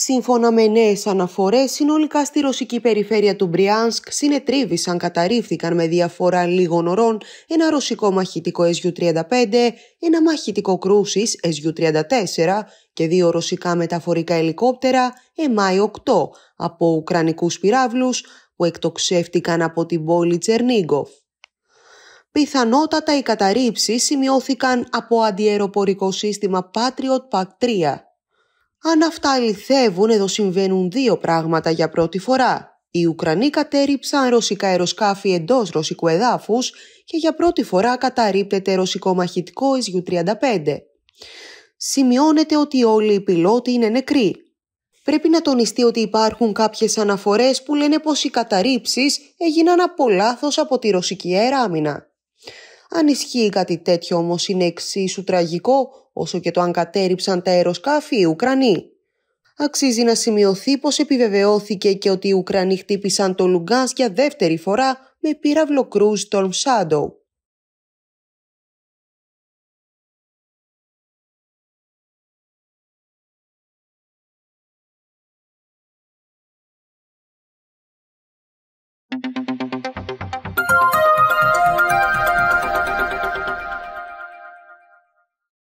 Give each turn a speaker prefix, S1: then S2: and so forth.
S1: Σύμφωνα με νέες αναφορές, συνολικά στη ρωσική περιφέρεια του Μπριάνσκ συνετρίβησαν, καταρρίφθηκαν με διαφορά λίγων ωρών ένα ρωσικό μαχητικό SU-35, ένα μαχητικό κρούση SU-34 και δύο ρωσικά μεταφορικά ελικόπτερα MI-8 από ουκρανικούς πυράβλους που εκτοξεύτηκαν από την πόλη Τσερνίγκοφ. Πιθανότατα οι καταρρύψεις σημειώθηκαν από αντιεροπορικό σύστημα Patriot Pack 3 αν αυτά αληθεύουν, εδώ συμβαίνουν δύο πράγματα για πρώτη φορά. Οι Ουκρανοί κατέριψαν ρωσικά αεροσκάφη εντός ρωσικού εδάφους και για πρώτη φορά καταρρύπτεται ρωσικό μαχητικό SU-35. Σημειώνεται ότι όλοι οι πιλότοι είναι νεκροί. Πρέπει να τονιστεί ότι υπάρχουν κάποιες αναφορές που λένε πως οι καταρρύψεις έγιναν από λάθος από τη ρωσική αεράμινα. Αν ισχύει κάτι τέτοιο όμως είναι εξίσου τραγικό όσο και το αν κατέριψαν τα αεροσκάφη οι Ουκρανοί. Αξίζει να σημειωθεί πως επιβεβαιώθηκε και ότι οι Ουκρανοί χτύπησαν το Λουγκάνσκ για δεύτερη φορά με πύραυλο Cruise Storm Shadow.